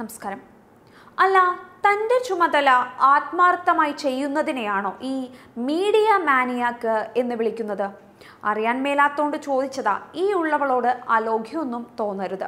നമസ്കാരം അല്ല തൻ്റെ ചുമതല ആത്മാർത്ഥമായി ചെയ്യുന്നതിനെയാണോ ഈ മീഡിയ മാനിയാക്ക് എന്ന് വിളിക്കുന്നത് അറിയാൻ മേലാത്തോണ്ട് ചോദിച്ചതാ ഈ ഉള്ളവളോട് അലോഘ്യമൊന്നും തോന്നരുത്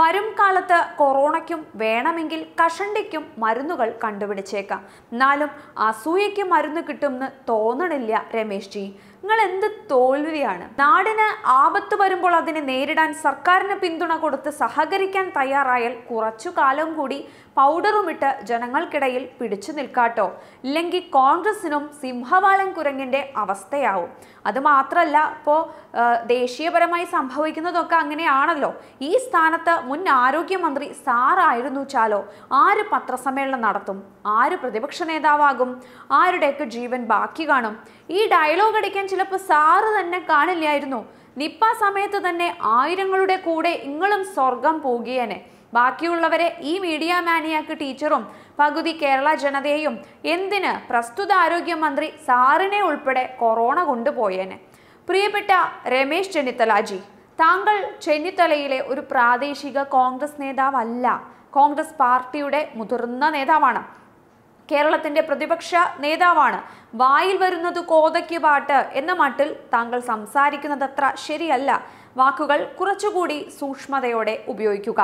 വരും കാലത്ത് കൊറോണയ്ക്കും വേണമെങ്കിൽ കഷണ്ടിക്കും മരുന്നുകൾ കണ്ടുപിടിച്ചേക്കാം എന്നാലും അസൂയയ്ക്ക് മരുന്ന് കിട്ടുമെന്ന് തോന്നണില്ല രമേശ് ജി നിങ്ങൾ എന്ത് തോൽവിയാണ് നാടിന് ആപത്ത് വരുമ്പോൾ അതിനെ നേരിടാൻ സർക്കാരിന് പിന്തുണ കൊടുത്ത് സഹകരിക്കാൻ തയ്യാറായാൽ കുറച്ചു കാലം കൂടി പൗഡറുമിട്ട് ജനങ്ങൾക്കിടയിൽ പിടിച്ചു നിൽക്കാട്ടോ ഇല്ലെങ്കിൽ കോൺഗ്രസിനും സിംഹവാലൻ കുരങ്ങിൻ്റെ അവസ്ഥയാവും അതുമാത്രമല്ല ഇപ്പോൾ ദേശീയപരമായി സംഭവിക്കുന്നതൊക്കെ അങ്ങനെയാണല്ലോ ഈ സ്ഥാനത്ത് മുൻ ആരോഗ്യമന്ത്രി സാറായിരുന്നു ചാലോ ആര് പത്രസമ്മേളനം നടത്തും ആര് പ്രതിപക്ഷ നേതാവാകും ആരുടെയൊക്കെ ജീവൻ ബാക്കി കാണും ഈ ഡയലോഗ് അടിക്കാൻ ചിലപ്പോൾ സാറ് തന്നെ കാണില്ലായിരുന്നു നിപ്പ സമയത്ത് തന്നെ ആയിരങ്ങളുടെ കൂടെ ഇങ്ങളും സ്വർഗം പോകുകയാണ് ബാക്കിയുള്ളവരെ ഈ മീഡിയ മാനിയാക്ക് ടീച്ചറും പകുതി കേരള ജനതയെയും എന്തിന് പ്രസ്തുത ആരോഗ്യമന്ത്രി സാറിനെ ഉൾപ്പെടെ കൊറോണ കൊണ്ടുപോയേനെ പ്രിയപ്പെട്ട രമേശ് ചെന്നിത്തലാജി താങ്കൾ ചെന്നിത്തലയിലെ ഒരു പ്രാദേശിക കോൺഗ്രസ് നേതാവല്ല കോൺഗ്രസ് പാർട്ടിയുടെ മുതിർന്ന നേതാവാണ് കേരളത്തിന്റെ പ്രതിപക്ഷ നേതാവാണ് വായിൽ വരുന്നത് കോതയ്ക്ക് പാട്ട് എന്ന മട്ടിൽ താങ്കൾ സംസാരിക്കുന്നത് അത്ര ശരിയല്ല വാക്കുകൾ കുറച്ചുകൂടി സൂക്ഷ്മതയോടെ ഉപയോഗിക്കുക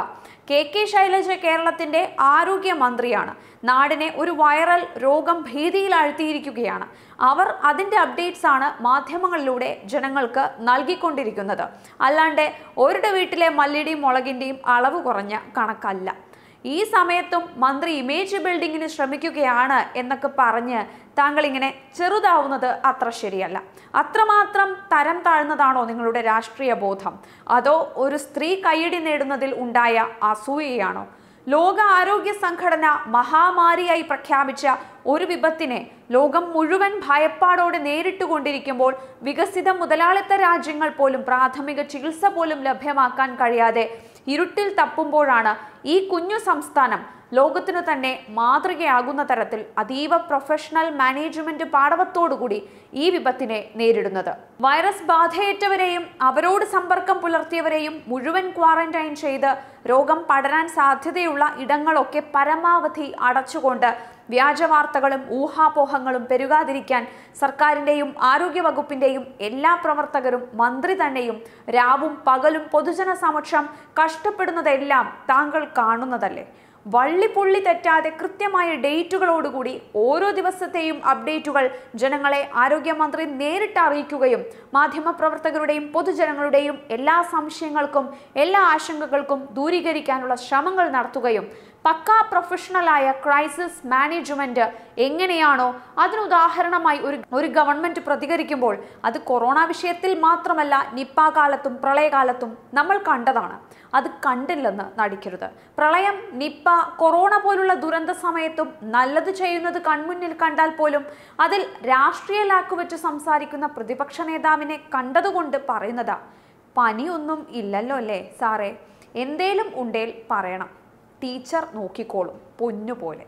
കെ കെ ശൈലജ കേരളത്തിന്റെ ആരോഗ്യമന്ത്രിയാണ് നാടിനെ ഒരു വൈറൽ രോഗം ഭീതിയിലാഴ്ത്തിയിരിക്കുകയാണ് അവർ അതിന്റെ അപ്ഡേറ്റ്സ് ആണ് മാധ്യമങ്ങളിലൂടെ ജനങ്ങൾക്ക് നൽകിക്കൊണ്ടിരിക്കുന്നത് അല്ലാണ്ട് ഒരുടെ വീട്ടിലെ മല്ലിയുടെയും മുളകിൻ്റെയും അളവ് കുറഞ്ഞ കണക്കല്ല ഈ സമയത്തും മന്ത്രി ഇമേജ് ബിൽഡിങ്ങിന് ശ്രമിക്കുകയാണ് എന്നൊക്കെ പറഞ്ഞ് താങ്കൾ ഇങ്ങനെ ചെറുതാവുന്നത് അത്ര ശരിയല്ല അത്രമാത്രം തരം താഴ്ന്നതാണോ നിങ്ങളുടെ രാഷ്ട്രീയ ബോധം അതോ ഒരു സ്ത്രീ കൈയടി നേടുന്നതിൽ ഉണ്ടായ അസൂയയാണോ ലോക ആരോഗ്യ സംഘടന മഹാമാരിയായി പ്രഖ്യാപിച്ച ഒരു വിപത്തിനെ ലോകം മുഴുവൻ ഭയപ്പാടോടെ കൊണ്ടിരിക്കുമ്പോൾ വികസിത മുതലാളിത്ത രാജ്യങ്ങൾ പോലും പ്രാഥമിക ചികിത്സ പോലും ലഭ്യമാക്കാൻ കഴിയാതെ ഇരുട്ടിൽ തപ്പുമ്പോഴാണ് ഈ കുഞ്ഞു സംസ്ഥാനം ലോകത്തിനു തന്നെ മാതൃകയാകുന്ന തരത്തിൽ അതീവ പ്രൊഫഷണൽ മാനേജ്മെന്റ് പാടവത്തോടുകൂടി ഈ വിപത്തിനെ നേരിടുന്നത് വൈറസ് ബാധയേറ്റവരെയും അവരോട് സമ്പർക്കം പുലർത്തിയവരെയും മുഴുവൻ ക്വാറന്റൈൻ ചെയ്ത് രോഗം പടരാൻ സാധ്യതയുള്ള ഇടങ്ങളൊക്കെ പരമാവധി അടച്ചുകൊണ്ട് വ്യാജവാർത്തകളും ഊഹാപോഹങ്ങളും പെരുകാതിരിക്കാൻ സർക്കാരിൻ്റെയും ആരോഗ്യവകുപ്പിൻ്റെയും എല്ലാ പ്രവർത്തകരും മന്ത്രി തന്നെയും രാവും പകലും പൊതുജന സമക്ഷം കഷ്ടപ്പെടുന്നതെല്ലാം താങ്കൾ കാണുന്നതല്ലേ വള്ളിപ്പുള്ളി തെറ്റാതെ കൃത്യമായ ഡേറ്റുകളോടുകൂടി ഓരോ ദിവസത്തെയും അപ്ഡേറ്റുകൾ ജനങ്ങളെ ആരോഗ്യമന്ത്രി നേരിട്ട് അറിയിക്കുകയും മാധ്യമപ്രവർത്തകരുടെയും പൊതുജനങ്ങളുടെയും എല്ലാ സംശയങ്ങൾക്കും എല്ലാ ആശങ്കകൾക്കും ദൂരീകരിക്കാനുള്ള ശ്രമങ്ങൾ നടത്തുകയും പക്കാ പ്രൊഫഷണലായ ക്രൈസിസ് മാനേജ്മെന്റ് എങ്ങനെയാണോ അതിനുദാഹരണമായി ഒരു ഒരു ഗവൺമെന്റ് പ്രതികരിക്കുമ്പോൾ അത് കൊറോണ വിഷയത്തിൽ മാത്രമല്ല നിപ്പ കാലത്തും പ്രളയകാലത്തും നമ്മൾ കണ്ടതാണ് അത് കണ്ടില്ലെന്ന് നടിക്കരുത് പ്രളയം നിപ്പ കൊറോണ പോലുള്ള ദുരന്ത സമയത്തും നല്ലത് ചെയ്യുന്നത് കൺമുന്നിൽ കണ്ടാൽ പോലും അതിൽ രാഷ്ട്രീയ വെച്ച് സംസാരിക്കുന്ന പ്രതിപക്ഷ നേതാവിനെ കണ്ടതുകൊണ്ട് പറയുന്നതാ പനിയൊന്നും ഇല്ലല്ലോ അല്ലേ സാറേ എന്തേലും ഉണ്ടേൽ പറയണം ടീച്ചർ നോക്കിക്കോളും പൊന്നുപോലെ